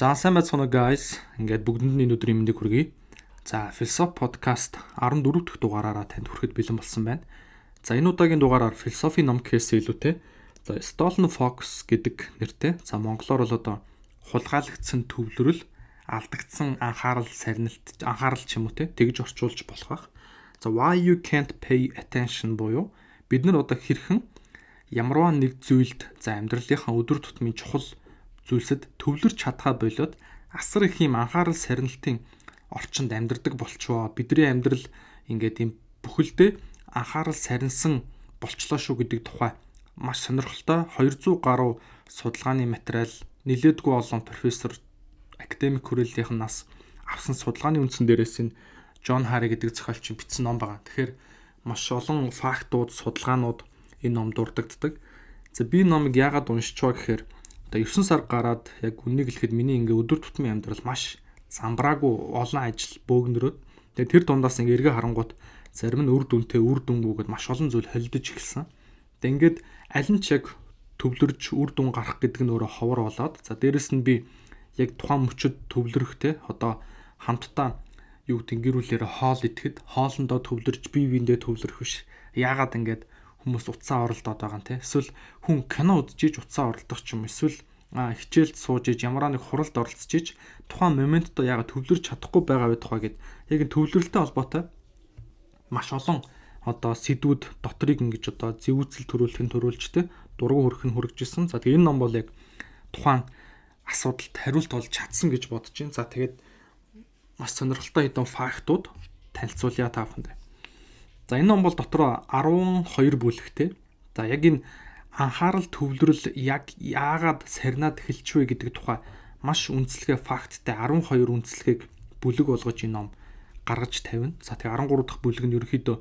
За сайн байцгаана guys. Ингээд бүгдэнд энэ өдрийн мэндийг хүргэе. За философи подкаст 14 дахь дугаараараа танд хүрэхэд бэлэн болсон байна. За энэ удаагийн дугаараар философи ном гэхээс илүүтэй за Stolten Fox гэдэг нэртэй. За монголоор бол одоо хулгайлагдсан төвлөрөл, алдагдсан анхаарал сарнилт, анхаарал ч юм уу те тэгж орчуулж болох байх. За why you can't pay attention буюу бид нар одоо хэрхэн ямарваа нэг зүйлд за амьдралынхаа өдөр тутмын чухал зүйлсэд төвлөрч чадхаа болоод асар их юм анхаарал сарнилтын орчинд амьдардаг болчвоо. Бидний амьдрал ингээд юм бүхэлдээ анхаарал сарнсан болчлоо шүү гэдэг тухай маш сонирхолтой 200 гаруй судалгааны материал нэлээдгүй олон профессор академик хүрээллийнх нь нас авсан судалгааны үндсэн дээрээс нь Джон Хари гэдэг зохиолч бичсэн ном байгаа. Тэгэхээр маш олон фактууд, судалгаанууд энэ номд дурддагддаг. За би номыг яагаад уншчихваа гэхээр одоо 9 сар гараад яг үнийг хэлэхэд миний ингээ өдөр тутмын амьдрал маш замбраагүй олон ажил бөөгнөрөөд тэгээ тэр дундаас ингээ эргэ харангууд зарим нь үр дүнтэй үр дүнгүйгээд маш олон зүйл холдож эхэлсэн. Тэгээ ингээд аль нь ч яг төвлөрч үр дүн гарах гэдэг нь өөрөө ховор болоод за дээрэс нь би яг тухайн мөчөд төвлөрөхтэй одоо хамтдаа юу гэдэг гэр бүлээрээ хоол идэхэд хоолндоо төвлөрч бие биендээ төвлөрөх биш. Яагаад ингээд хүмүүс утсаа оролдоод байгаа нь тийм эсвэл хүн кино үзэж иж утсаа оролдох ч юм эсвэл хичээлд сууж иж ямар нэг хуралд оролцож иж тухайн моментод яг төвлөрч чадахгүй байгаа үед тухай гээд яг энэ төвлөрөлтэй холбоотой маш олон одоо сэдвүүд дотрыг ингэж одоо зэвүүцэл төрүүлэх нь төрүүлжтэй дургу хөрөх нь хөргөжсэн. За тэгээ энэ ном бол яг тухайн асуудалд хариулт олж чадсан гэж бодож байна. За тэгээд маш сонирхолтой хэдэн фактууд танилцуулъя та бүхэнд. За энэ ном бол дотор 12 бүлэгтэй. За яг энэ анхаарал төвлөрөл яг яагаад сарнаад эхэлж вэ гэдэг тухай маш үндэслэгээ факттай 12 үндэслэгийг бүлэг болгож энэ ном гаргаж тавина. За тэгээ 13 дахь бүлэг нь ерөөхдөө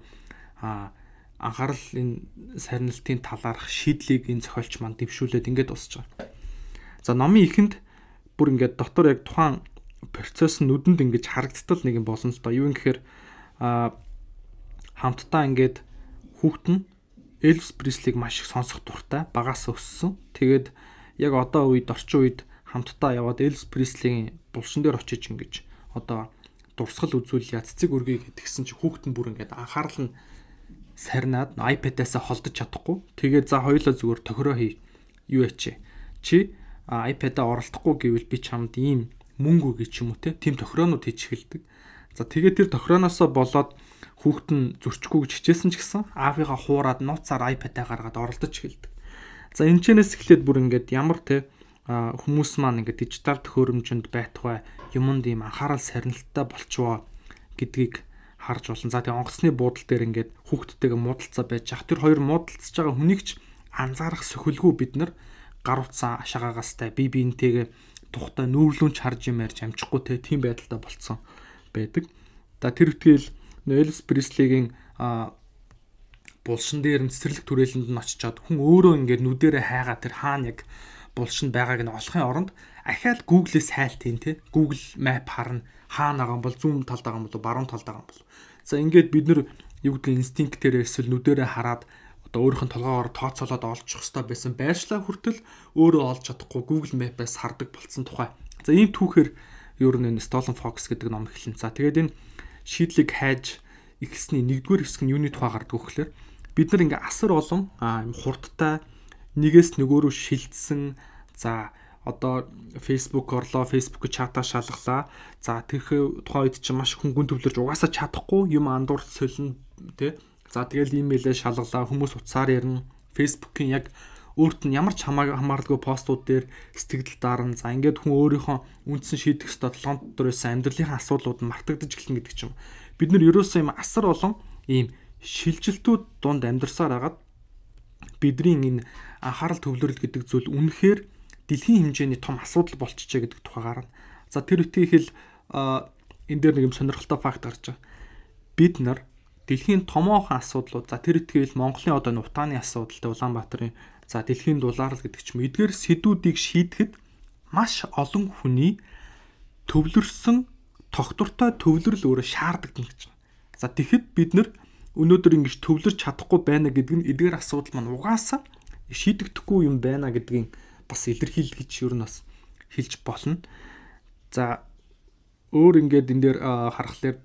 а анхаарал энэ сарнилтын талаарх шийдлийг энэ зохиолч маань дэвшүүлээд ингээд усаж байгаа. За номын ихэнд бүр ингээд дотор яг тухайн процесс нүдэнд ингэж харагдтал нэг юм болно л доо. Юу юм гэхээр а хамтдаа ингээд хүүхэд нь Элвис Преслиг маш их сонсох дуртай багаас өссөн. Тэгээд яг одоо үед орчин үед хамтдаа яваад Элвис Преслигийн булшин дээр очиж ингэж одоо дурсгал үзүүл яц цэцэг үргийг гэтгсэн чи хүүхэд нь бүр ингээд анхаарал нь сарнаад iPad-аас холдож чадахгүй. Тэгээд за хоёлоо зүгээр тохироо хий. Юу ячээ. Чи iPad-аа оролдохгүй гэвэл би чамд ийм мөнгө өгье ч юм уу те. Тим тохироонууд хийж эхэлдэг. За тэгээд тэр тохирооноосоо болоод хүүхэд нь зөрчихгүй гэж хичээсэн ч гэсэн аавыгаа хуураад нууцаар iPad-аа гаргаад оролдож эхэлдэг. За энэ чэнэс эхлээд бүр ингээд ямар те хүмүүс маань ингээд дижитал төхөөрөмжөнд байтугай юмд ийм анхаарал сарнилттай болчвоо гэдгийг харж болно. За тэгээ онгоцны буудал дээр ингээд хүүхдтэйгээ муудалцаа байж ах тэр хоёр муудалцж байгаа хүнийг ч анзаарах сөхөлгүй бид нар гар утсаа ашаагаагастай би биентэйгээ тухтай нүүрлүүнч харж юм ярьж амжихгүй те тийм байдалтай болцсон байдаг. За тэр үтгэл Элвис Преслигийн булшин дээр нь цэцэрлэг түрээлэнд нь очичоод хүн өөрөө ингээд нүдэрэ хайгаа тэр хаана яг булшинд байгааг нь олохын оронд ахаад Google-с хайлт ийн те Google Map харна хаана байгаа бол зүүн талд байгаа бол баруун талд байгаа бол за ингээд бид нар юу гэдэг инстинктээр эсвэл нүдэрэ хараад одоо өөрийнх нь толгоогоор тооцоолоод олчих хэвээр байсан байршлаа хүртэл өөрөө олж чадахгүй Google Map-аас хардаг болцсон тухай за ийм түүхээр ер нь энэ Stolen Fox гэдэг ном эхэлэн за тэгээд энэ шийдлийг хайж ихсний нэгдүгээр хэсэг нь юуны тухай гардаг вэ гэхээр бид нар ингээ асар олон юм хурдтай нэгээс нөгөө рүү шилжсэн за одоо Facebook орлоо, Facebook-ийг чатаа шалгалаа. За тэрхүү тухайн үед чинь маш хөнгөн төвлөрж угаасаа чадахгүй юм андуур солино тий. За тэгэл имэйлээ шалгалаа, хүмүүс утсаар ярина. Facebook-ийн яг өөрт нь ямар ч хамааралгүй постууд дээр сэтгэл дарна. За ингээд хүн өөрийнхөө үндсэн шийдэх ёстой толгонд дөрөөс амьдралынхаа асуудлууд нь мартагдаж эхэлнэ гэдэг ч юм. Бид нэр ерөөсөө юм асар олон ийм шилжилтүүд дунд амьдарсаар хагаад бидний энэ анхаарал төвлөрөл гэдэг зүйл үнэхээр дэлхийн хэмжээний том асуудал болчихжээ гэдэг тухай гарна. За тэр үтгий хэл энэ дээр нэг юм сонирхолтой факт гарч байгаа. Бид нар дэлхийн томоохон асуудлууд за тэр үтгий хэл Монголын одоо нутааны асуудалтай Улаанбаатарын За дэлхийн дулаарл гэдэг ч юм эдгээр сэдвүүдийг шийдэхэд маш олон хүний төвлөрсөн тогтвортой төвлөрөл өөрө шаарддаг гэж байна. За тэгэхэд бид нэр өнөөдөр ингэж төвлөрч чадахгүй байна гэдэг нь эдгээр асуудал маань угаасаа шийдэгдэхгүй юм байна гэдгийг бас илэрхийлж гэж ер нь бас хэлж болно. За өөр ингээд энэ дээр харахаар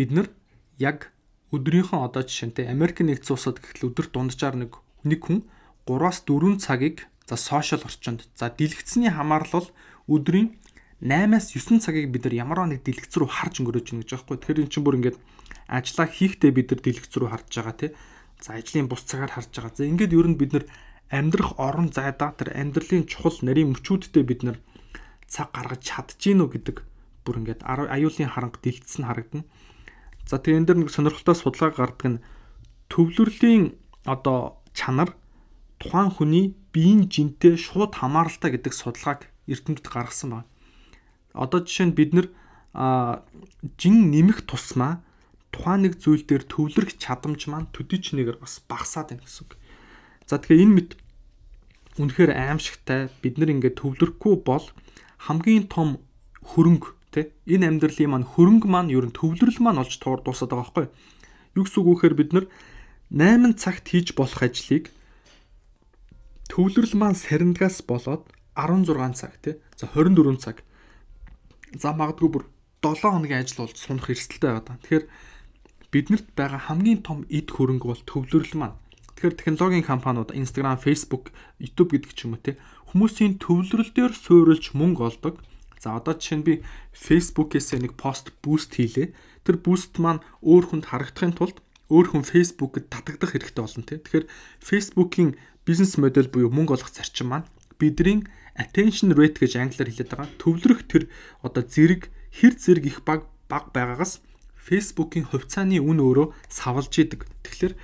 бид нар яг өдрийнхөө одоо жишээ нь те Америк нэгдсэн улсад гэхэл өдөрт дунджаар нэг нэг хүн 3-аас 4 цагийг за сошиал орчинд за дэлгэцний хамаарлал өдрийн 8-аас 9 цагийг бид нар ямар нэг дэлгэц рүү харж өнгөрөөж гэнэ гэж байгаа хгүй. Тэгэхээр эн чинь бүр ингээд ажиллаа хийхдээ бид нар дэлгэц рүү харж байгаа тий. За ажлын бус цагаар харж байгаа. За ингээд ер нь бид нар амьдрах орон зайдаа тэр амьдралын чухал нарийн мөчүүдтэй бид нар цаг гаргаж чадчихэв үү гэдэг бүр ингээд аюулын харанг дэлгэц нь харагдана. За тэгээ энэ дэр нэг сонирхолтой судалгаа гардаг нь төвлөрлийн одоо чанар тухайн хүний биеийн жинтэй шууд хамааралтай гэдэг судалгааг эрдэмтэд гаргасан байна. Одоо жишээ нь бид нэр жин нэмэх тусмаа тухайн нэг зүйл дээр төвлөрөх чадамж маань төдийч нэгээр бас багасаад байна гэсэн үг. За тэгэхээр энэ мэд үнэхээр аимшигтай бид нар ингээд төвлөрөхгүй бол хамгийн том хөрөнгө тий энэ амьдралын маань хөрөнгө маань ер нь төвлөрөл маань олж туур дуусаад байгаа байхгүй юу гэсэн үг вэхээр бид нар 8 цагт хийж болох ажлыг төвлөрөл маань сарнингаас болоод 16 цаг тий. За 24 цаг. За магадгүй бүр 7 хоногийн ажил болж сунах эрсдэлтэй байгаа даа. Тэгэхээр биднэрт байгаа хамгийн том эд хөрөнгө бол төвлөрөл маань. Тэгэхээр технологийн компаниуд Instagram, Facebook, YouTube гэдэг ч юм уу тий. Хүмүүсийн төвлөрөл дээр суурилж мөнгө олдог. За одоо жишээ нь би Facebook-ээс нэг пост boost хийлээ. Тэр boost маань өөр хүнд харагдахын тулд өөр хүн Facebook-д татагдах хэрэгтэй болно тий. Тэгэхээр Facebook-ийн бизнес модель буюу мөнгө олох зарчим маань бидний attention rate гэж англиар хэлээд байгаа. Төвлөрөх тэр одоо зэрэг хэр зэрэг их баг баг байгаагаас Facebook-ийн хувьцааны үн өөрөө савлж идэг. Тэгэхээр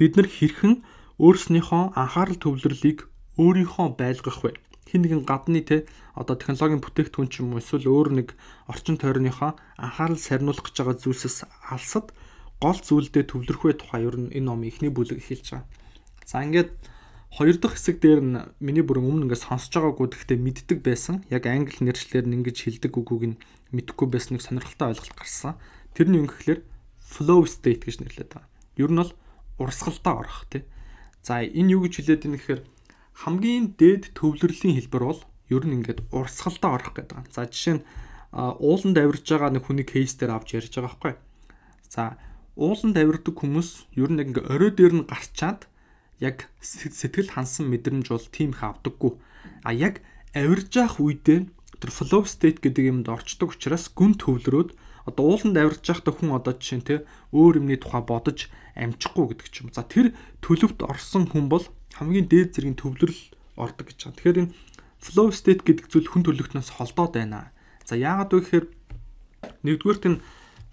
бид нар хэрхэн өөрснийхөө анхаарал төвлөрлийг өөрийнхөө байлгах вэ? хин нэгэн гадны те одоо технологийн бүтээгдэхүүн ч юм уу эсвэл өөр нэг орчин тойрныхоо анхаарал сарниулах гэж байгаа зүйлсээс алсад гол зүйлдээ төвлөрөх бай тухай ер нь энэ ном эхний бүлэг эхэлж байгаа. За ингээд хоёр дахь хэсэг дээр нь миний бүрэн өмнө ингээд сонсож байгаагүй гэхдээ мэддэг байсан. Яг англи нэршлэр нь ингэж хэлдэг үгүүг нь мэдэхгүй байсан нэг сонирхолтой ойлголт гарсан. Тэр нь юу гэхээр flow state гэж нэрлэдэг байна. Ер нь бол урсгалтаа орох тий. За энэ юу гэж хэлээд байна гэхээр хамгийн дээд төвлөрлийн хэлбэр бол ер нь ингээд урсгалтаа орох гэдэг байна. За жишээ нь ууланд авирж байгаа нэг хүний кейс дээр авч ярьж байгаа байхгүй. За уулан тавирдаг хүмүүс ер нь яг ингээ орой дээр нь гарчаад яг сэтгэл хансан мэдрэмж бол тийм их авдаггүй. А яг авирж явах үедээ тэр flow state гэдэг юмд орчдог учраас гүн төвлөрөөд одоо ууланд авирж явахдаа хүн одоо жишээ нь те өөр юмны тухай бодож амжихгүй гэдэг ч юм. За тэр төлөвт орсон хүн бол хамгийн дээд зэргийн төвлөрөл ордог гэж байна. Тэгэхээр энэ flow state гэдэг зүйл хүн төрөлхтнөөс холдоод байна. За яагаад вэ гэхээр нэгдүгээрт энэ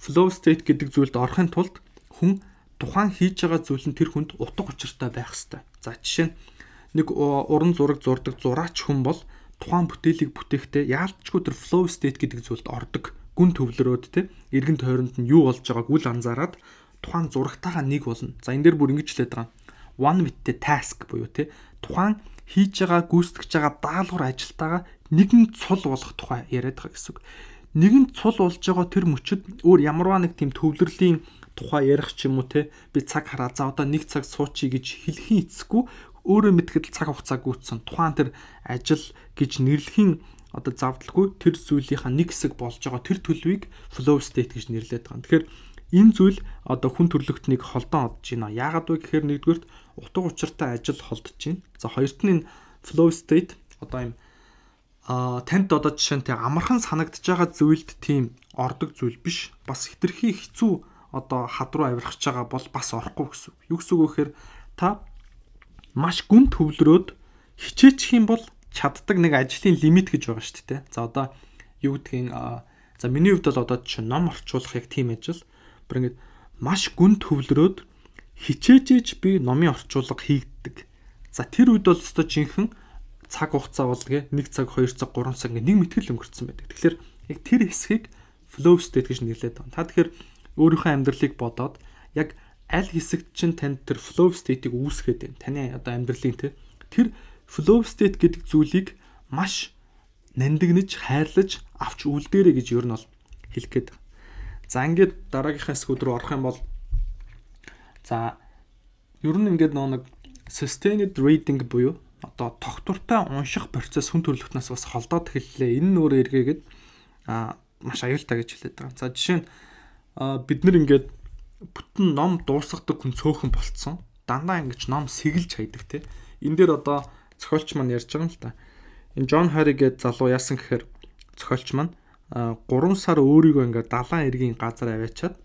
flow state гэдэг зүйлд орохын тулд хүн тухайн хийж байгаа зүйл нь тэр хүнд утга учиртай байх ёстой. За жишээ нь нэг э, уран зураг зурдаг зураач хүн бол тухайн бүтээлийг бүтээхдээ яалтчгүй тэр flow state гэдэг зүйлд ордог. Гүн төвлөрөөд те эргэн тойронд нь юу болж байгааг үл анзаараад тухайн зурагтайгаа нэг болно. За энэ дээр бүр ингэж хэлээд байгаа. One with the task буюу те тухайн хийж байгаа гүйцэтгэж байгаа даалгавар ажилтайгаа нэгэн цул болох тухай яриад байгаа гэсэн үг нэгэн цул болж байгаа тэр мөчөд өөр ямарваа нэг тийм төвлөрлийн тухай ярих ч юм уу те би цаг хараа за одоо нэг цаг суучий гэж хэлхийн эцэсгүй өөрөө мэдгэдэл цаг хугацаа гүйцсэн тухайн тэр ажил гэж нэрлэхийн одоо завдалгүй тэр зүйлийнхаа нэг хэсэг болж байгаа тэр төлөвийг flow state гэж нэрлэдэг байгаа. Тэгэхээр энэ зүйл одоо хүн төрлөخت нэг холдон одж байна. Яагаад вэ гэхээр нэгдүгээрт утга учиртай ажил холдож байна. За хоёрт нь flow state одоо юм а танд одоо жишээ нь те амархан санагдж байгаа зүйлд тийм ордог зүйл биш бас хитрхи хэцүү одоо хад руу авирахж байгаа бол бас орохгүй гэсэн үг. Юу гэсэн үг вэ гэхээр та маш гүн төвлөрөөд хичээчих юм бол чаддаг нэг ажлын лимит гэж байгаа шүү дээ. За одоо юу гэдгийг за миний хувьд бол одоо чи ном орчуулах яг тийм ажил. Бүр ингэж маш гүн төвлөрөөд хичээжээж би номын орчуулга хийгддэг. За тэр үед бол өстой жинхэнэ цаг хугацаа бол гэ 1 цаг 2 цаг 3 цаг ингээ нэг мэтгэл өнгөрцөн байдаг. Тэгэхээр яг тэр хэсгийг flow state гэж нэрлэдэг байна. Та тэгэхээр өөрийнхөө амьдралыг бодоод яг аль хэсэгт чинь танд тэр flow state-ийг үүсгээд байна. Таны одоо амьдралын тэ тэр flow state гэдэг зүйлийг маш нандинж хайрлаж авч үлдээрэ гэж ер нь бол хэлэх гээд. За ингээд дараагийнхаа хэсгүүд рүү орох юм бол за ер нь ингээд нөө нэг sustained reading буюу одоо тогтвортой унших процесс хүн төрөлхтнөөс бас холдоод эхэллээ. Энэ нь өөрөө эргээгээд а маш аюултай гэж хэлээд байгаа. За жишээ нь бид нар ингээд бүтэн ном дуусгадаг хүн цөөхөн болцсон. Дандаа ингэж ном сэглж хайдаг те. Энэ дээр одоо зохиолч маань ярьж байгаа юм л та. Энэ Джон Хари гэдэг залуу яасан гэхээр зохиолч маань 3 сар өөрийгөө ингээд далайн эргийн газар аваачаад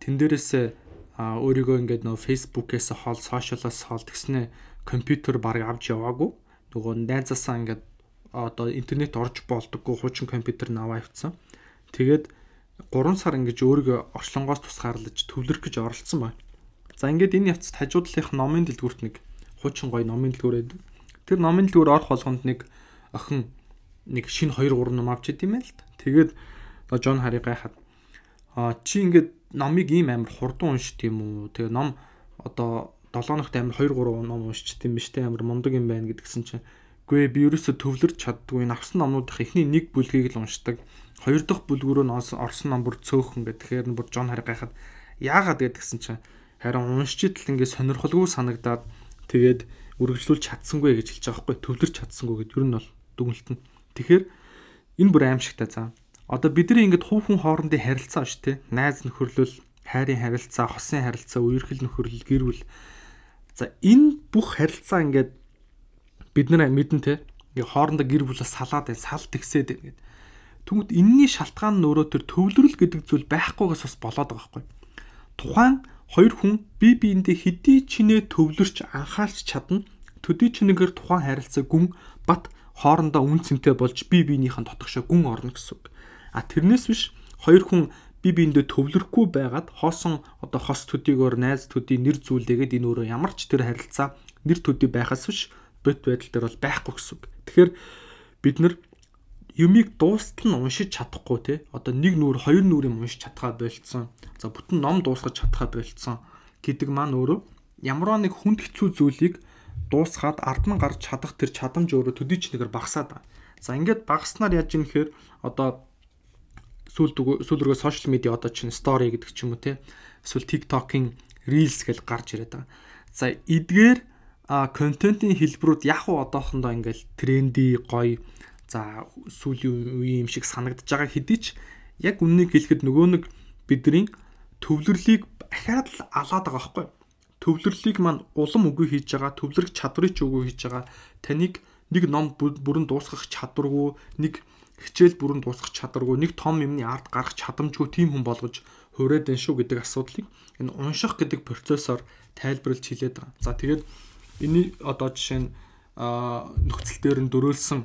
тэн дээрээс өөрийгөө ингээд нөө фэйсбүүкээс хол, сошиалаас хол тэгснээ компьютер баг авч яваагүй. Нөгөө найзаасаа ингээд одоо интернет орж болдоггүй хуучин компьютер наваа авцсан. Тэгээд 3 сар ингэж өөрийгөө орчлонгоос тусгаарлаж төвлөрөх гэж оролцсон байна. За ингээд энэ явцад хажуудлынх номын дэлгүүрт нэг хуучин гоё номын дэлгүүр байдаг. Тэр номын дэлгүүр орох болгонд нэг охин нэг шинэ 2 3 ном авч идэм байл та. Тэгээд Жон Хари гайхаад аа чи ингээд номыг ийм амар хурдан уншд юм уу? Тэгээ ном одоо 7 ногт амар 2 3 ном уншчихдээ юм штэ амар мундаг юм байна гэдгсэн чинь үгүй би ерөөсө төвлөрч чаддгүй навсан номнуудын эхний нэг бүлгийг л уншдаг. Хоёр дахь бүлгүүрөө орсон ном бүр цөөхөн гэхээр нь бүр Джон Хари гайхад яагаад гэдгсэн чинь харин уншчид л ингээд сонирхолгүй санагдаад тэгээд үргэлжлүүлж чадсангүй гэж хэлж байгаа хгүй төвлөрч чадсангүй гэд ер нь бол дүгнэлтэн. Тэгэхээр энэ бүр аимшигтай заа. Одоо бидний ингээд хувь хүн хоорондын харилцаа шүү дээ. Найз нөхөрлөл, хайрын харилцаа, хосын харилцаа, үерхэл нөхөрлөл, гэр бүл За энэ бүх харилцаа ингээд бид нар мэдэн те ингээ хоорондоо гэр бүлээ салаад бай, салт тгсээд байна гэдэг. Түүнд энэний шалтгаан нь өөрөө тэр төвлөрөл гэдэг зүйл байхгүйгээс бас болоод байгаа хгүй. Тухайн хоёр хүн бие биендээ хэдий чинээ төвлөрч анхаарч чадна төдий чинэгээр тухайн харилцаа гүн бат хоорондоо үн цэнтэй болж бие биенийхэн дотгошоо гүн орно гэсэн үг. А тэрнээс биш хоёр хүн би биэндээ төвлөрөхгүй байгаад хоосон одоо хос төдийгөр найз төдий нэр зүйлээгээд энэ өөрөө ямар ч тэр харилцаа нэр төдий байхаас биш бод байдал дээр бол байхгүй гэсэн үг. Тэгэхээр бид нар юмыг дуустал нь уншиж чадахгүй те одоо нэг нүур хоёр нүрийг уншиж чадхаа болцсон за бүтэн ном дуусгаж чадхаа болцсон гэдэг маань өөрөө ямар нэг хүнд хэцүү зүйлийг дуусгаад ард нь гарч чадах тэр чадамж өөрөө төдий ч нэгээр багасаад байна. За ингээд багаснаар яаж юм гэхээр одоо сүүл сүүлргөө сошиал медиа одоо чинь стори гэдэг ч юм уу те эсвэл TikTok-ийн Reels гэж гарч ирээд байгаа. За эдгээр контентын хэлбэрүүд яг уу одоохондоо ингээл тренди гоё за сүүлийн үеийн юм шиг санагдаж байгаа хэдий ч яг үннийг хэлэхэд нөгөө нэг бидний төвлөрлийг ахаад л алаад байгаа байхгүй төвлөрлийг маань улам үгүй хийж байгаа төвлөрөх чадварыг ч үгүй хийж байгаа таныг нэг ном бүрэн дуусгах чадваргүй нэг хичээл бүрэн дуусгах чадваргүй нэг том юмны ард гарах чадамжгүй тийм хүн болгож хувраад байна шүү гэдэг асуудлыг энэ унших гэдэг процессор тайлбарлж хилээд байгаа. За тэгээд энэ одоо жишээ нь нөхцөл дээр нь дөрөөлсөн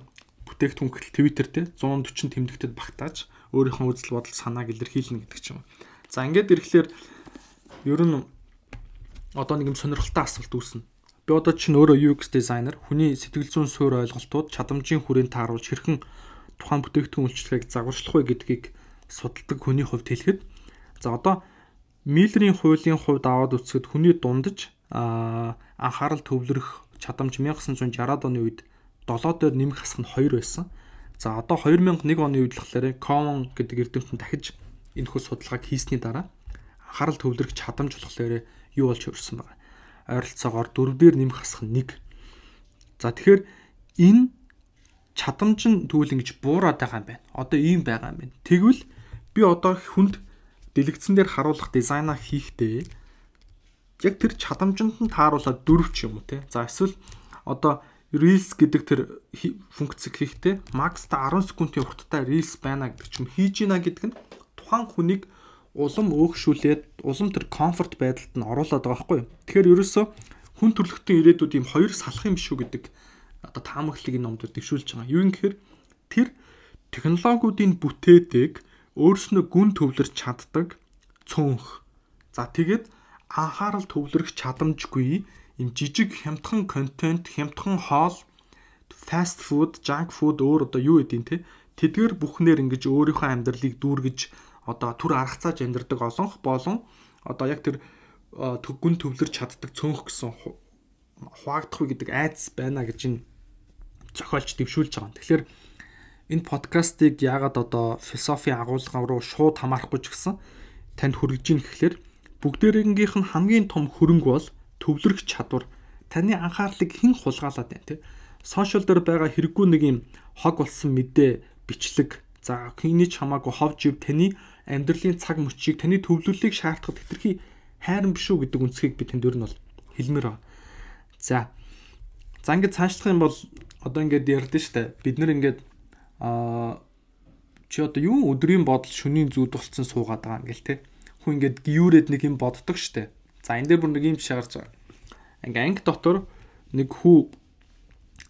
бүтээгдэхүүн гэхэл Twitter те 140 тэмдэгтэд багтааж өөрийнхөө үзэл бодол санааг илэрхийлнэ гэдэг ч юм. За ингээд ирэхлээр ер нь одоо нэг юм сонирхолтой асуулт үүснэ. Би одоо чинь өөрөө UX дизайнер, хүний сэтгэл зүйн суурь ойлголтууд, чадамжийн хүрээнд тааруулж хэрхэн тухайн бүтээгдэхүүн үйлчлэгийг загварчлах вэ гэдгийг судалдаг хүний хувьд хэлэхэд за одоо Миллерийн хуулийн хувьд аваад үзэхэд хүний дундаж анхаарал төвлөрөх чадамж 1960-аад оны үед 7 дээр нэмэх хасах нь 2 байсан. За одоо 2001 оны үед л гэхээр Common гэдэг эрдэмтэн дахиж энэхүү судалгааг хийсний дараа анхаарал төвлөрөх чадамж болохоор юу болж хөрсөн байна. Ойролцоогоор 4 дээр нэмэх хасах нь 1. За тэгэхээр энэ чадамж нь тэгвэл ингэж буураад байгаа юм байна. Одоо ийм байгаа юм байна. Тэгвэл би одоо хүнд дэлгэцэн дээр харуулах дизайнаа хийхдээ яг тэр чадамжинд нь тааруулаад дөрвч юм уу те. За эсвэл одоо reels гэдэг тэр функцийг хийхдээ max та 10 секундын урттай reels байна гэдэг юм хийж гинэ гэдэг нь тухайн хүнийг улам өөхшүүлээд улам тэр комфорт байдалд нь оруулаад байгаа хгүй. Тэгэхээр ерөөсө хүн төрөлхтөн ирээдүйд ийм хоёр салах юм шүү гэдэг одоо таамаглалыг энэ номдэр дэвшүүлж байгаа. Юу юм гэхээр тэр технологиудын бүтээдэг өөрснөө гүн төвлөрч чаддаг цөөнх. За тэгээд анхаарал төвлөрөх чадамжгүй юм жижиг хямдхан контент, хямдхан хоол, fast food, junk food өөр одоо юу гэдэг нь те тэдгээр бүхнэр ингэж өөрийнхөө амьдралыг дүүргэж одоо түр аргацааж амьдардаг олонх болон одоо яг тэр э, гүн төвлөрч чаддаг цөөнх гэсэн хуагдахгүй гэдэг айдас байна гэж энэ зохиолч дэвшүүлж байгаа юм. Тэгэхээр энэ подкастыг яагаад одоо философи агуулга руу шууд хамаарахгүй ч гэсэн танд хүргэж ийн гэхлээр бүгдээрнгийнх нь хамгийн том хөрөнгө бол төвлөрөх чадвар. Таны анхаарлыг хэн хулгаалаад байна те? Сошиал дээр байгаа хэрэггүй нэг юм хог болсон мэдээ бичлэг за хинийч хамаагүй ховж ив таны амьдралын цаг мөчийг таны төвлөрлийг шаардахад хэтэрхий хайран биш үү гэдэг үндсгийг би танд ер нь бол хэлмээр байна. За За ингээд цаашлах юм бол одоо ингээд ярьдэн штэ. Бид нэр ингээд аа чи одоо юу өдрийн бодол шөнийн зүуд болцсон суугаад байгаа ингээл те. Хүн ингээд гүүрээд нэг юм боддог штэ. За энэ дээр бүр нэг юм жишээ гарч байгаа. Ингээ анги дотор нэг хүү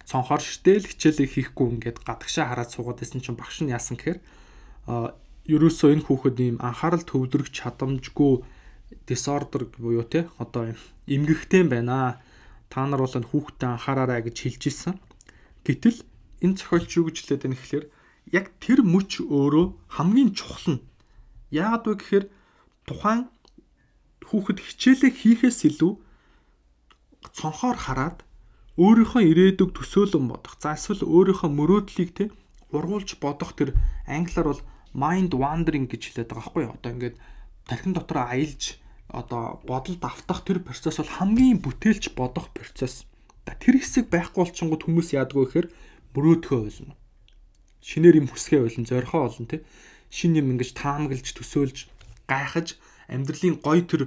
цонхоор штэл хичээлийг хийхгүй ингээд гадагшаа хараад суугаад байсан чинь багш нь яасан гэхээр а ерөөсөө энэ хүүхэд ийм анхаарал төвлөрөх чадамжгүй disorder буюу те одоо юм эмгэгтэй байна та нар бол хүүхдэд анхаараарай гэж хэлж ирсэн. Гэтэл энэ зохиолч юу гэж хэлээд байна гэхээр яг тэр мөч өөрөө хамгийн чухал нь. Яагаад вэ гэхээр тухайн хүүхэд хичээлээ хийхээс илүү цонхоор хараад өөрийнхөө ирээдүг төсөөлөн бодох. За эсвэл өөрийнхөө мөрөөдлийг те ургуулж бодох тэр англиар бол mind wandering гэж хэлээд байгаа байхгүй юу? Одоо ингээд тархин дотор аялж одоо бодолд автах тэр процесс бол хамгийн бүтээлч бодох процесс. Тэр хэсэг байхгүй болчингууд хүмүүс яадгүй гэхээр мөрөөдхөө болно. Шинээр юм хүсгээ болно, зорхоо болно тий. Шин юм ингэж таамаглаж, төсөөлж, гайхаж амьдралын гоё тэр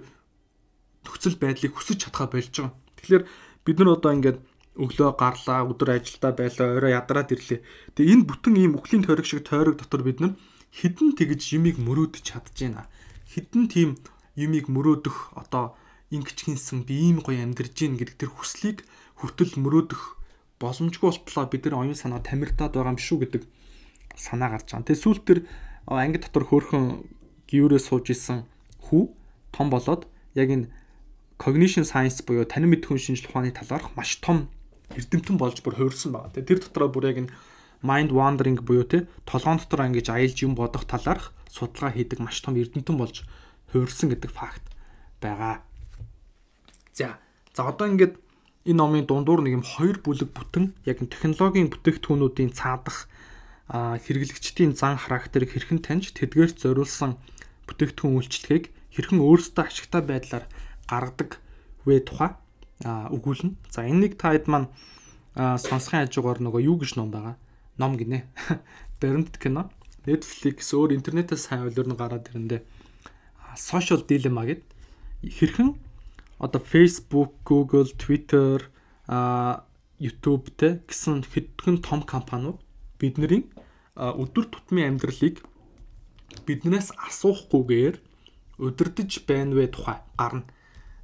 нөхцөл байдлыг хүсэж чадхаа болж байгаа. Тэгэхээр бид нар одоо ингээд өглөө гарлаа, өдөр ажилдаа байлаа, орой ядраад ирлээ. Тэгээ энэ бүтэн ийм өхлийн тойрог шиг тойрог дотор бид нар хідэн тэгж юмыг мөрөөдөж чадж байна. Хідэн тийм юмыг мөрөөдөх одоо ингэч хинсэн би ийм гоё амьдарч гин гэдэг тэр хүслийг хүртэл мөрөөдөх боломжгүй болтлоо бид нар оюун санаа тамиртаад байгаа юм шүү гэдэг санаа гарч байгаа. Тэгээ сүүлд тэр анги дотор хөөрхөн гүүрээ сууж исэн хүү том болоод яг энэ cognition science буюу танин мэдхүйн шинжлэх ухааны талаарх маш том эрдэмтэн болж бүр хувирсан байна. Тэгээ тэр дотроо бүр яг энэ mind wandering буюу те толгоон дотор ингэж аялж юм бодох талаарх судалгаа хийдэг маш том эрдэмтэн болж хувирсан гэдэг факт байгаа. За за одоо ингээд энэ номын дундуур нэг юм хоёр бүлэг бүтэн яг технологийн бүтээгдэхүүнүүдийн цаадах хэрэглэгчдийн зан характерыг хэрхэн таньж тэдгээрт зориулсан бүтээгдэхүүн үйлчлэгийг хэрхэн өөрсдөө ашигтай байдлаар гаргадаг вэ тухай өгүүлнэ. За энэ нэг тайд маань сонсхийн хажуугаар нөгөө юу гэж ном байгаа? Ном гинэ. Баримт кино. Netflix өөр интернетээс сайн үйлөр нь гараад ирэндээ social dilemma гэд хэрхэн одоо Facebook, Google, Twitter, а YouTube те гэсэн хэдхэн том компаниуд бидний өдөр тутмын амьдралыг биднээс асуухгүйгээр удирдах байна вэ тухай гарна.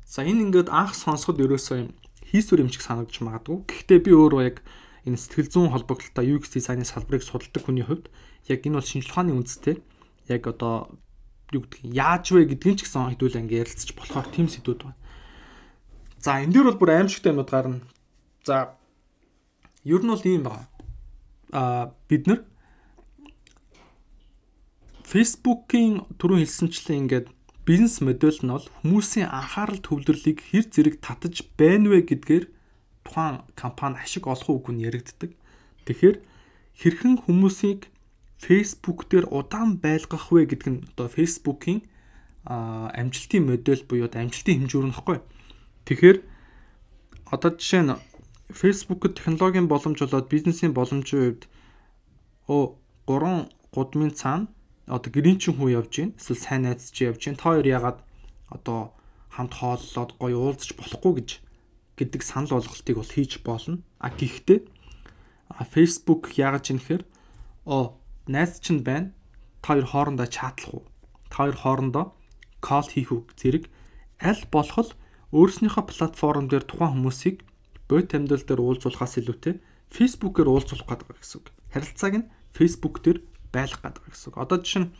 За энэ ингээд анх сонсоход ерөөсөө юм хийсвэр юмчих санагдаж магадгүй. Гэхдээ би өөрөө яг энэ сэтгэл зүйн холбогдлолтой UX дизайны салбарыг судалдаг хүний хувьд яг энэ бол шинжилгээний үндэстэй яг одоо юу гэдэг юм яаж вэ гэдгийг ч гэсэн хэдүүл ингээ ярилцаж болохоор тэм сэдвүүд байна. За энэ дээр бол бүр аимшигтай юмуд гарна. За ер нь бол ийм байна. Аа бид нар Facebook-ийн түрүүн хэлсэнчлэн ингээд бизнес модель нь бол хүмүүсийн анхаарал төвлөрлийг хэр зэрэг татаж байна вэ гэдгээр тухайн компани ашиг олох үг нь яригддаг. Тэгэхээр хэрхэн хүмүүсийг Facebook дээр удаан байлгах вэ гэдэг нь одоо Facebook-ийн амжилтын модель буюу амжилтын хэмжүүр нөхгүй. Тэгэхээр одоо жишээ нь Facebook-д технологийн боломж болоод бизнесийн боломжийн үед оо 3 гудмын цаана одоо гринчин хүү явж гин эсвэл сайн найз чи явж гин та хоёр ягаад одоо хамт хооллоод гоё уулзч болохгүй гэж гэдэг санал ойлголтыг бол хийж болно. А гэхдээ Facebook яагаад ч юм хэр оо найз чинь байна. Та хоёр хоорондоо чаатлах уу? Та хоёр хоорондоо кол хийх үг зэрэг аль болох л өөрснийхөө платформ дээр тухайн хүмүүсийг бод тамдил дээр уулзуулахаас илүүтэй Facebook-ээр уулзуулах гэдэг гэсэн үг. Харилцааг нь Facebook дээр байлгах гэдэг гэсэн үг. Одоо жишээ нь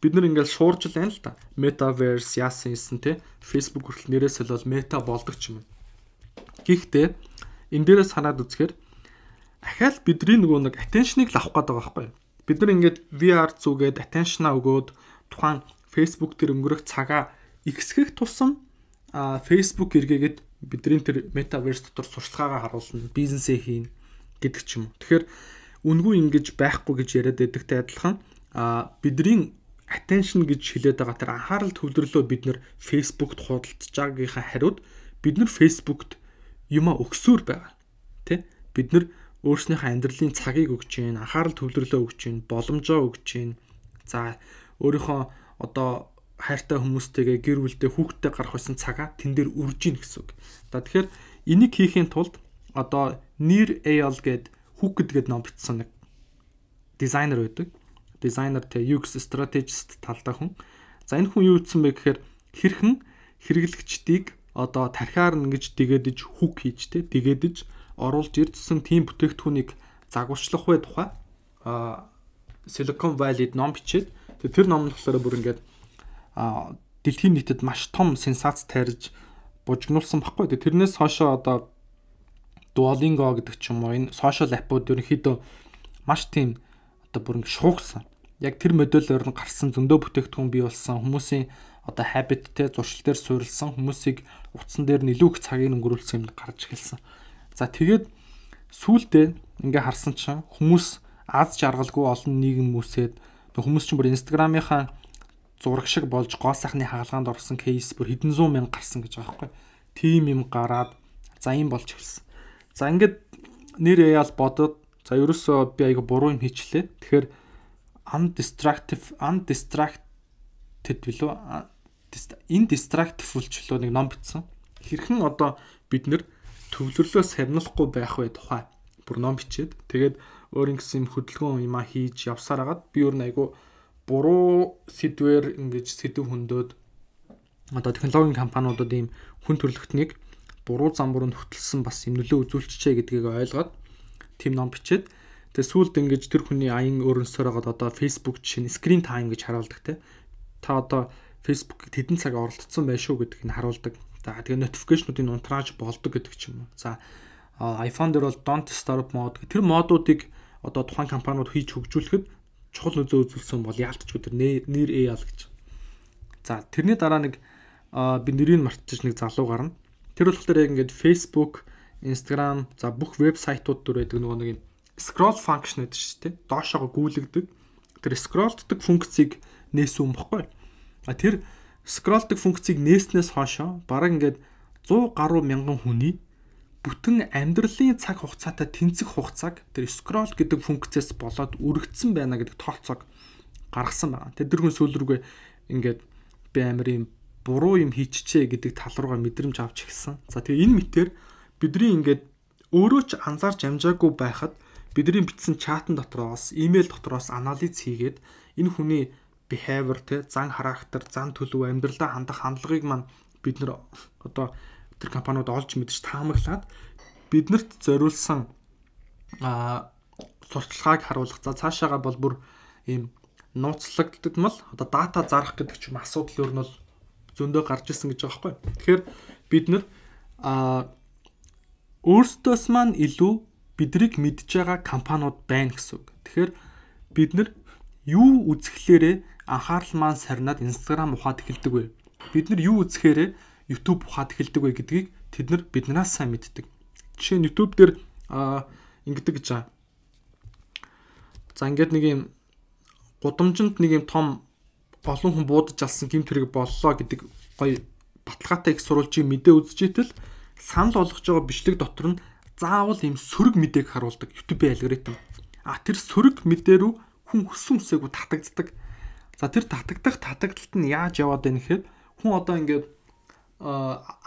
бид нар ингээд шуурж байна л да. Metaverse яасан юм те Facebook хүртэл нэрээ солиод Meta болдог ч юм. Гэхдээ энэ дээрээ санаад үзэхээр ахаал бидний нөгөө нэг attention-ыг авах гэдэг байгаа байхгүй юу? Бид нар ингээд VR зүгээд attention-а өгөөд тухайн Facebook тэр өнгөрөх цагаа ихсгэх тусам Facebook эргээгээд бидний тэр metaverse дотор сурчлагаагаа харуулна, бизнесээ хийнэ гэдэг ч юм. Тэгэхээр үнгүй ингэж байхгүй гэж яриад байдагтай адилхан а бидний attention гэж хэлээд байгаа тэр анхаарал төвлөрлөө бид нар Facebook-т худалдаж байгаагийнхаа хариуд бид нар Facebook-т юма өгсөөр байгаа. Тэ? Бид нар өөрснийхөө амьдралын цагийг өгч जैन, анхаарал төвлөрлөө өгч जैन, боломжоо өгч जैन. За өөрийнхөө одоо хайртай хүмүүстэйгээ гэр бүлтэй хүүхдтэй гарах байсан цагаа тэн дээр үрж ийн гэсэн үг. За тэгэхээр энийг хийхийн тулд одоо Near AL гэд Hook гэдгээд ном бичсэн нэг дизайнер байдаг. Дизайнер те UX strategist талдаа хүн. За энэ хүн юу хийсэн бэ гэхээр хэрхэн хэрэглэгчдийг одоо тархиар нэгж дэгэж хук хийж те дэгэж оруулж ирдсэн тийм бүтээгдэхүүнийг загварчлах бай тухай Silicon Valley-д ном бичээд тэр ном нь болохоор бүр ингээд дэлхийн нийтэд маш том сенсац тарьж бужигнуулсан баггүй. Тэрнээс хойшоо одоо Duolingo гэдэг ч юм уу энэ social app-ууд ерөнхийдөө маш тийм одоо бүр ингэ шуугсан. Яг тэр модельээр нь гарсан зөндөө бүтээгдэхүүн бий болсон. Хүмүүсийн одоо habit те зуршил дээр суурилсан хүмүүсийг утсан дээр нэлээд их цагийг өнгөрүүлсэн юм гарч эхэлсэн. За тэгээд сүултээ ингээ харсан чинь хүмүүс аз жаргалгүй олон нийгэм үсээд хүмүүс чинь бүр инстаграмынхаа зураг шиг болж гоо сайхны хаалгаанд орсон кейс бүр хэдэн зуун мянга гарсан гэж байгаа байхгүй. Тим юм гараад за юм болж эхэлсэн. За ингээд нэр яал бодоод за ерөөсөө би айгаа буруу юм хийчлээ. Тэгэхээр undistractive undistracted билүү? Indestructible ч билүү нэг ном бичсэн. Хэрхэн одоо бид нэр төвлөрлөө сарнилахгүй байх вэ тухай бүр ном бичээд тэгээд өөр ингэсэн хөдөлгөөн юмаа хийж явсаар хагаад би өөр нь айгу буруу сэдвэр ингэж сэдв хөндөд одоо технологийн компаниудад ийм хүн төрөлхтнийг буруу зам руу нөхтөлсөн бас юм нөлөө үзүүлчихэ гэдгийг ойлгоод тэм ном бичээд тэгээ сүулт ингэж тэр хүний аян өөрөнсөөр хагаад одоо Facebook чинь screen time гэж харуулдаг те та одоо Facebook тэдэн цаг оролцсон байх шүү гэдэг нь харуулдаг. За тэгээ notification-уудын унтрааж болдог гэдэг ч юм уу. За iPhone дээр бол don't disturb mode тэр модуудыг одоо тухайн компаниуд хийж хөгжүүлэхэд чухал нөлөө үзүүлсэн бол яалтчгүй тэр нэр AL гэж. За тэрний дараа нэг би нэрийг мартчих нэг залуу гарна. Тэр болохоор яг ингээд Facebook, Instagram, за бүх вебсайтууд дүр байдаг нөгөө нэг scroll function гэдэг шүү дээ. Доошоо гүйлгдэг. Тэр scrollддаг функцийг нээсэн юм бохгүй юу? А тэр scrollдог функцийг нээснээс хойшоо бараг ингээд 100 гаруй мянган хүний бүтэн амьдралын цаг хугацаатай тэнцэх хугацааг тэр scroll гэдэг функцээс болоод үргэлжсэн байна гэдэг тооцоог гаргасан байна. Тэр дөрвөн сүүл рүүгээ ингээд би амар юм буруу юм хийчихэ гэдэг тал руугаа мэдрэмж авч эхэлсэн. За тэгээ энэ мэтэр бидний ингээд өөрөө ч анзаарч амжаагүй байхад бидний бичсэн чатан дотроос, имэйл дотроос анализ хийгээд энэ хүний behavior те зан характер, зан төлөв, амьдралдаа хандах хандлагыг маань бид нэр одоо тэр компаниуд олж мэдж таамаглаад биднэрт зориулсан а сурталчилгааг харуулах. За цаашаага бол бүр ийм нууцлагддагмал одоо дата зарах гэдэг ч юм асуудал ер нь бол зөндөө гарч ирсэн гэж байгаа байхгүй. Тэгэхээр бид нэр а өөрсдөөс маань илүү бидрийг мэдж байгаа компаниуд байна гэсэн үг. Тэгэхээр бид нар юу үзэхлээрээ анхаарал маань сарнаад Instagram ухаад эхэлдэг вэ? Бид нар юу үзэхээрээ YouTube ухаад эхэлдэг вэ гэдгийг тэд нар биднээс сайн мэддэг. Жишээ нь YouTube дээр ингэдэг гэж аа. За ингээд нэг юм гудамжинд нэг юм том олон хүн буудаж алсан гимт хэрэг боллоо гэдэг гоё баталгаатай их сурвалжийн мэдээ үзжэтэл санал болгож байгаа бичлэг дотор нь заавал юм сөрөг мэдээг харуулдаг YouTube алгоритм. А тэр сөрөг мэдээ рүү хүн хүссэн үсээгүү татагддаг. За тэр татагдах татагдалт нь яаж яваад байна гэхэд хүн одоо ингээд